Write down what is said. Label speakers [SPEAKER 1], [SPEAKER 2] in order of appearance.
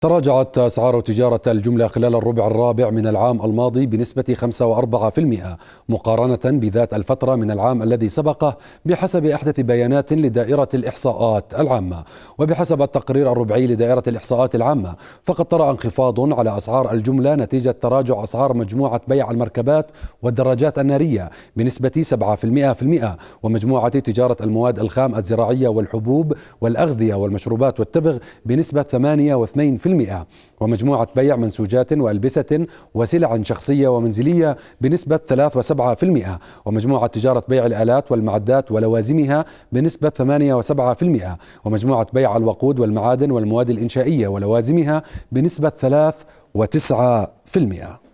[SPEAKER 1] تراجعت أسعار تجارة الجملة خلال الربع الرابع من العام الماضي بنسبة 5.4% مقارنة بذات الفترة من العام الذي سبقه بحسب أحدث بيانات لدائرة الإحصاءات العامة وبحسب التقرير الربعي لدائرة الإحصاءات العامة فقد طرأ انخفاض على أسعار الجملة نتيجة تراجع أسعار مجموعة بيع المركبات والدراجات النارية بنسبة 7% ومجموعة تجارة المواد الخام الزراعية والحبوب والأغذية والمشروبات والتبغ بنسبة 8.2% ومجموعة بيع منسوجات وألبسة وسلع شخصية ومنزلية بنسبة 3.7% ومجموعة تجارة بيع الآلات والمعدات ولوازمها بنسبة 8.7% ومجموعة بيع الوقود والمعادن والمواد الإنشائية ولوازمها بنسبة 3.9%